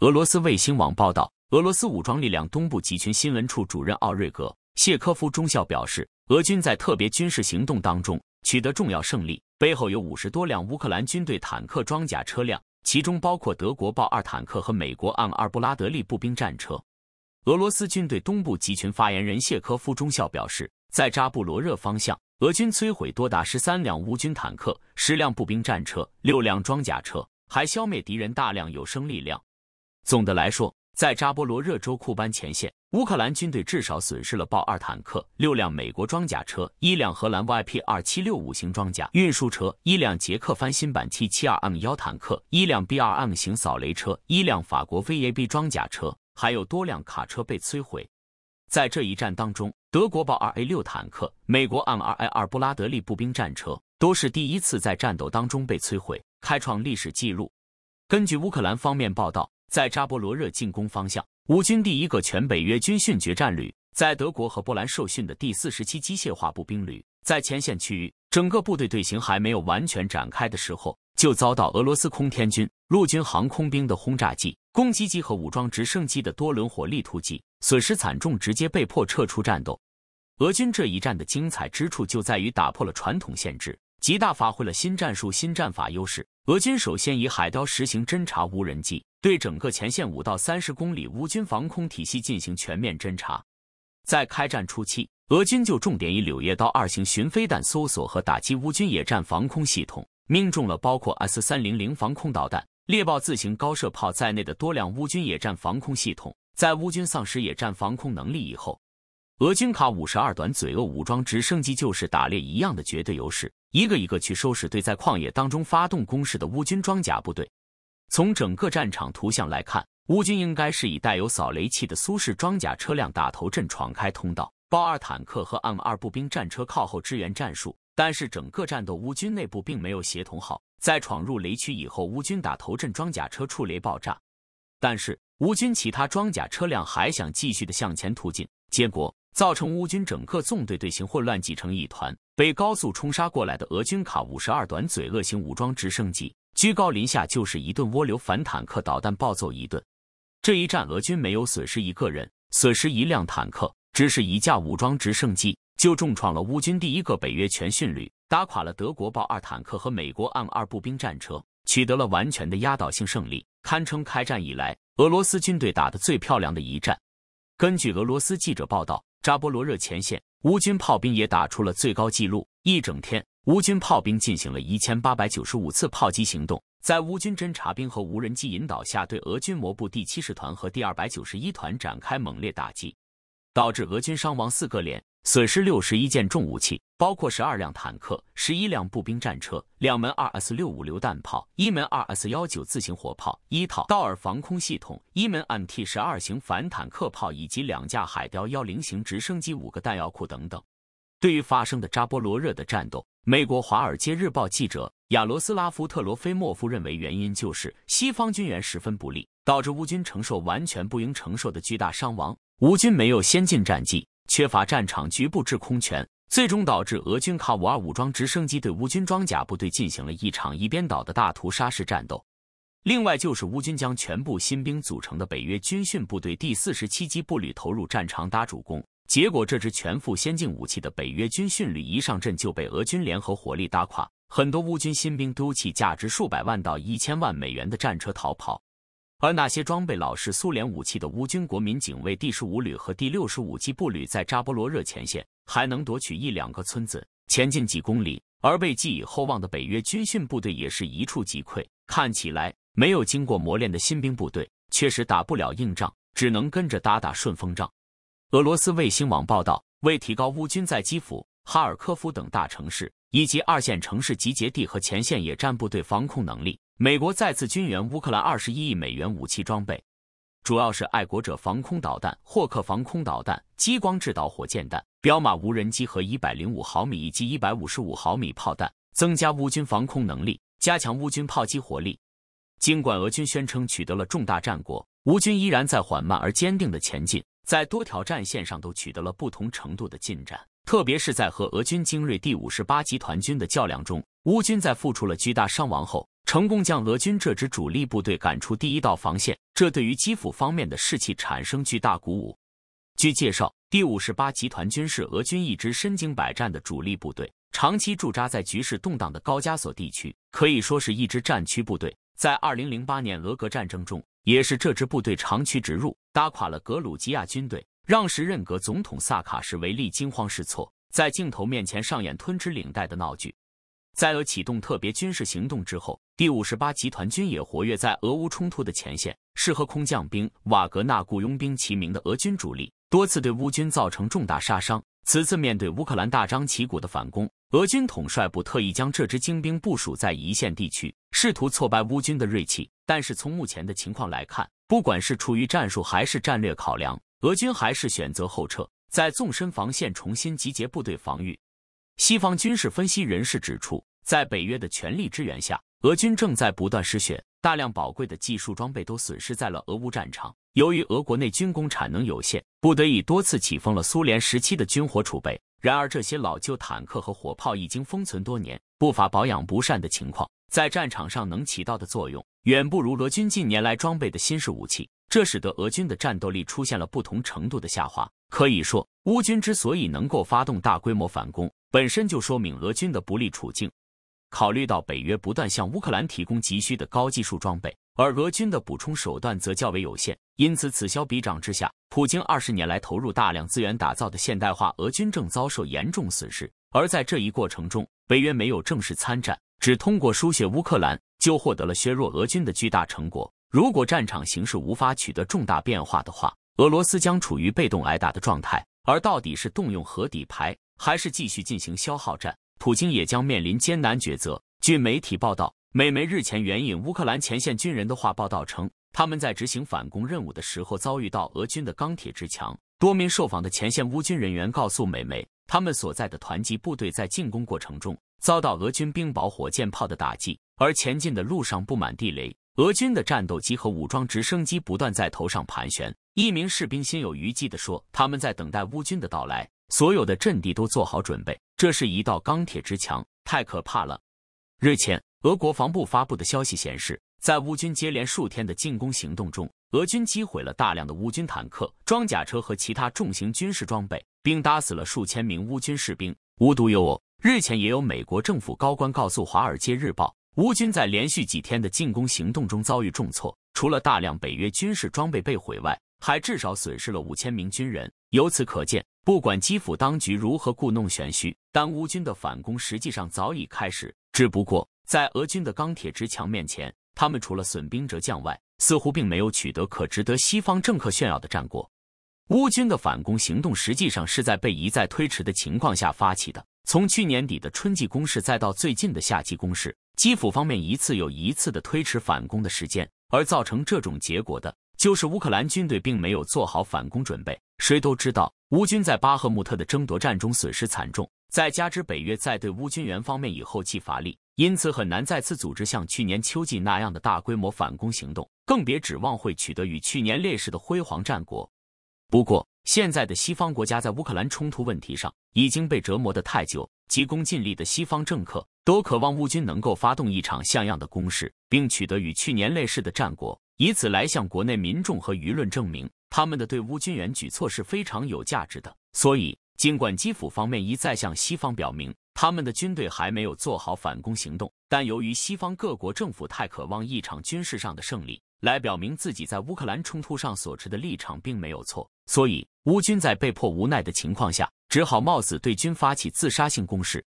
俄罗斯卫星网报道，俄罗斯武装力量东部集群新闻处主任奥瑞格·谢科夫中校表示，俄军在特别军事行动当中取得重要胜利，背后有五十多辆乌克兰军队坦克、装甲车辆，其中包括德国豹二坦克和美国 M 二布拉德利步兵战车。俄罗斯军队东部集群发言人谢科夫中校表示，在扎布罗热方向，俄军摧毁多达十三辆乌军坦克、十辆步兵战车、六辆装甲车，还消灭敌人大量有生力量。总的来说，在扎波罗热州库班前线，乌克兰军队至少损失了豹二坦克六辆、美国装甲车一辆、荷兰 YP 二七六五型装甲运输车一辆、捷克翻新版 T 七二 M 幺坦克一辆、B 二 M 型扫雷车一辆、法国 VAB 装甲车，还有多辆卡车被摧毁。在这一战当中，德国豹二 A 六坦克、美国 M 二 A 二布拉德利步兵战车都是第一次在战斗当中被摧毁，开创历史记录。根据乌克兰方面报道。在扎波罗热进攻方向，乌军第一个全北约军训决战旅，在德国和波兰受训的第四十七机械化步兵旅，在前线区域，整个部队队形还没有完全展开的时候，就遭到俄罗斯空天军、陆军航空兵的轰炸机、攻击机和武装直升机的多轮火力突击，损失惨重，直接被迫撤出战斗。俄军这一战的精彩之处，就在于打破了传统限制。极大发挥了新战术新战法优势。俄军首先以海雕实行侦察无人机，对整个前线五到三十公里乌军防空体系进行全面侦察。在开战初期，俄军就重点以柳叶刀二型巡飞弹搜索和打击乌军野战防空系统，命中了包括 S 三零零防空导弹、猎豹自行高射炮在内的多辆乌军野战防空系统。在乌军丧失野战防空能力以后。俄军卡五十二短嘴鳄武装直升机就是打猎一样的绝对优势，一个一个去收拾对在旷野当中发动攻势的乌军装甲部队。从整个战场图像来看，乌军应该是以带有扫雷器的苏式装甲车辆打头阵闯开通道，豹二坦克和 M 二步兵战车靠后支援战术。但是整个战斗，乌军内部并没有协同好，在闯入雷区以后，乌军打头阵装甲车触雷爆炸，但是乌军其他装甲车辆还想继续的向前突进，结果。造成乌军整个纵队队形混乱，挤成一团，被高速冲杀过来的俄军卡五十二短嘴恶型武装直升机居高临下就是一顿涡流反坦克导弹暴揍一顿。这一战，俄军没有损失一个人，损失一辆坦克，只是一架武装直升机就重创了乌军第一个北约全训旅，打垮了德国豹二坦克和美国 M 二步兵战车，取得了完全的压倒性胜利，堪称开战以来俄罗斯军队打得最漂亮的一战。根据俄罗斯记者报道。扎波罗热前线，乌军炮兵也打出了最高纪录。一整天，乌军炮兵进行了一千八百九十五次炮击行动，在乌军侦察兵和无人机引导下，对俄军摩步第七师团和第二百九十一团展开猛烈打击，导致俄军伤亡四个连。损失六十一件重武器，包括十二辆坦克、十一辆步兵战车、两门二 S 六五榴弹炮、一门二 S 幺九自行火炮、一套道尔防空系统、一门 M T 十二型反坦克炮以及两架海雕幺零型直升机、五个弹药库等等。对于发生的扎波罗热的战斗，美国《华尔街日报》记者亚罗斯拉夫特罗菲莫夫认为，原因就是西方军援十分不利，导致乌军承受完全不应承受的巨大伤亡。乌军没有先进战机。缺乏战场局部制空权，最终导致俄军卡五二武装直升机对乌军装甲部队进行了一场一边倒的大屠杀式战斗。另外，就是乌军将全部新兵组成的北约军训部队第四十七机步旅投入战场打主攻，结果这支全副先进武器的北约军训旅一上阵就被俄军联合火力打垮，很多乌军新兵丢弃价值数百万到一千万美元的战车逃跑。而那些装备老式苏联武器的乌军国民警卫第十五旅和第六十五机步旅，在扎波罗热前线还能夺取一两个村子，前进几公里；而被寄予厚望的北约军训部队也是一触即溃。看起来，没有经过磨练的新兵部队确实打不了硬仗，只能跟着打打顺风仗。俄罗斯卫星网报道，为提高乌军在基辅、哈尔科夫等大城市以及二线城市集结地和前线野战部队防控能力。美国再次军援乌克兰二十一亿美元武器装备，主要是爱国者防空导弹、霍克防空导弹、激光制导火箭弹、彪马无人机和一百零五毫米以及一百五十五毫米炮弹，增加乌军防空能力，加强乌军炮击火力。尽管俄军宣称取得了重大战果，乌军依然在缓慢而坚定的前进，在多条战线上都取得了不同程度的进展，特别是在和俄军精锐第五十八集团军的较量中，乌军在付出了巨大伤亡后。成功将俄军这支主力部队赶出第一道防线，这对于基辅方面的士气产生巨大鼓舞。据介绍，第五十八集团军是俄军一支身经百战的主力部队，长期驻扎在局势动荡的高加索地区，可以说是一支战区部队。在二零零八年俄格战争中，也是这支部队长驱直入，打垮了格鲁吉亚军队，让时任格总统萨卡什维利惊慌失措，在镜头面前上演吞吃领带的闹剧。在俄启动特别军事行动之后，第五十八集团军也活跃在俄乌冲突的前线，是和空降兵、瓦格纳雇佣兵齐名的俄军主力，多次对乌军造成重大杀伤。此次面对乌克兰大张旗鼓的反攻，俄军统帅部特意将这支精兵部署在一线地区，试图挫败乌军的锐气。但是从目前的情况来看，不管是出于战术还是战略考量，俄军还是选择后撤，在纵深防线重新集结部队防御。西方军事分析人士指出。在北约的全力支援下，俄军正在不断失血，大量宝贵的技术装备都损失在了俄乌战场。由于俄国内军工产能有限，不得已多次启封了苏联时期的军火储备。然而，这些老旧坦克和火炮已经封存多年，不乏保养不善的情况，在战场上能起到的作用远不如俄军近年来装备的新式武器。这使得俄军的战斗力出现了不同程度的下滑。可以说，乌军之所以能够发动大规模反攻，本身就说明俄军的不利处境。考虑到北约不断向乌克兰提供急需的高技术装备，而俄军的补充手段则较为有限，因此此消彼长之下，普京二十年来投入大量资源打造的现代化俄军正遭受严重损失。而在这一过程中，北约没有正式参战，只通过输血乌克兰就获得了削弱俄军的巨大成果。如果战场形势无法取得重大变化的话，俄罗斯将处于被动挨打的状态。而到底是动用核底牌，还是继续进行消耗战？普京也将面临艰难抉择。据媒体报道，美媒日前援引乌克兰前线军人的话报道称，他们在执行反攻任务的时候，遭遇到俄军的钢铁之墙。多名受访的前线乌军人员告诉美媒，他们所在的团级部队在进攻过程中遭到俄军冰雹火箭炮的打击，而前进的路上布满地雷，俄军的战斗机和武装直升机不断在头上盘旋。一名士兵心有余悸地说：“他们在等待乌军的到来，所有的阵地都做好准备。”这是一道钢铁之墙，太可怕了。日前，俄国防部发布的消息显示，在乌军接连数天的进攻行动中，俄军击毁了大量的乌军坦克、装甲车和其他重型军事装备，并打死了数千名乌军士兵。无独有偶，日前也有美国政府高官告诉《华尔街日报》，乌军在连续几天的进攻行动中遭遇重挫，除了大量北约军事装备被毁外，还至少损失了五千名军人。由此可见，不管基辅当局如何故弄玄虚，但乌军的反攻实际上早已开始，只不过在俄军的钢铁之墙面前，他们除了损兵折将外，似乎并没有取得可值得西方政客炫耀的战果。乌军的反攻行动实际上是在被一再推迟的情况下发起的。从去年底的春季攻势，再到最近的夏季攻势，基辅方面一次又一次的推迟反攻的时间，而造成这种结果的就是乌克兰军队并没有做好反攻准备。谁都知道，乌军在巴赫穆特的争夺战中损失惨重，再加之北约在对乌军援方面以后继乏力，因此很难再次组织像去年秋季那样的大规模反攻行动，更别指望会取得与去年类似的辉煌战果。不过，现在的西方国家在乌克兰冲突问题上已经被折磨得太久，急功近利的西方政客都渴望乌军能够发动一场像样的攻势，并取得与去年类似的战果，以此来向国内民众和舆论证明。他们的对乌军援举措是非常有价值的，所以尽管基辅方面一再向西方表明，他们的军队还没有做好反攻行动，但由于西方各国政府太渴望一场军事上的胜利，来表明自己在乌克兰冲突上所持的立场并没有错，所以乌军在被迫无奈的情况下，只好冒死对军发起自杀性攻势。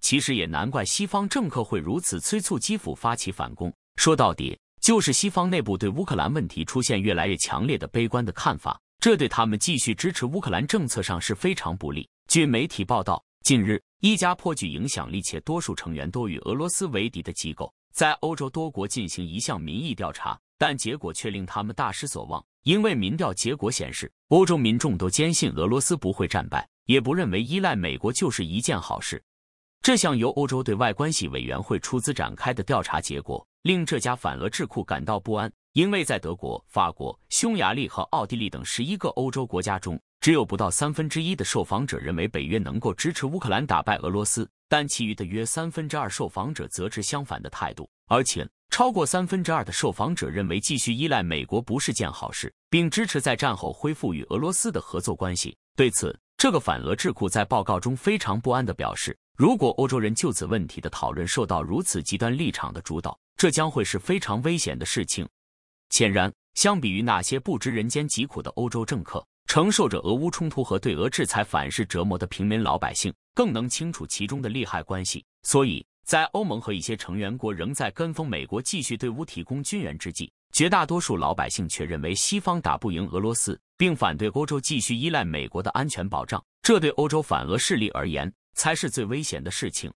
其实也难怪西方政客会如此催促基辅发起反攻，说到底。就是西方内部对乌克兰问题出现越来越强烈的悲观的看法，这对他们继续支持乌克兰政策上是非常不利。据媒体报道，近日一家颇具影响力且多数成员多与俄罗斯为敌的机构，在欧洲多国进行一项民意调查，但结果却令他们大失所望，因为民调结果显示，欧洲民众都坚信俄罗斯不会战败，也不认为依赖美国就是一件好事。这项由欧洲对外关系委员会出资展开的调查结果。令这家反俄智库感到不安，因为在德国、法国、匈牙利和奥地利等十一个欧洲国家中，只有不到三分之一的受访者认为北约能够支持乌克兰打败俄罗斯，但其余的约三分之二受访者则持相反的态度。而且，超过三分之二的受访者认为继续依赖美国不是件好事，并支持在战后恢复与俄罗斯的合作关系。对此，这个反俄智库在报告中非常不安地表示，如果欧洲人就此问题的讨论受到如此极端立场的主导，这将会是非常危险的事情。显然，相比于那些不知人间疾苦的欧洲政客，承受着俄乌冲突和对俄制裁反噬折磨的平民老百姓，更能清楚其中的利害关系。所以。在欧盟和一些成员国仍在跟风美国继续对乌提供军援之际，绝大多数老百姓却认为西方打不赢俄罗斯，并反对欧洲继续依赖美国的安全保障。这对欧洲反俄势力而言才是最危险的事情。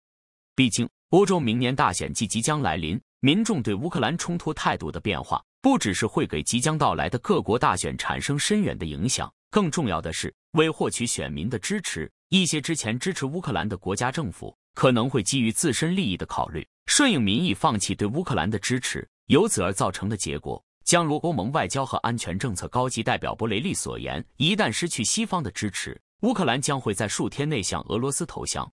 毕竟，欧洲明年大选季即将来临，民众对乌克兰冲突态度的变化，不只是会给即将到来的各国大选产生深远的影响，更重要的是，为获取选民的支持，一些之前支持乌克兰的国家政府。可能会基于自身利益的考虑，顺应民意，放弃对乌克兰的支持，由此而造成的结果，将如欧盟外交和安全政策高级代表博雷利所言，一旦失去西方的支持，乌克兰将会在数天内向俄罗斯投降。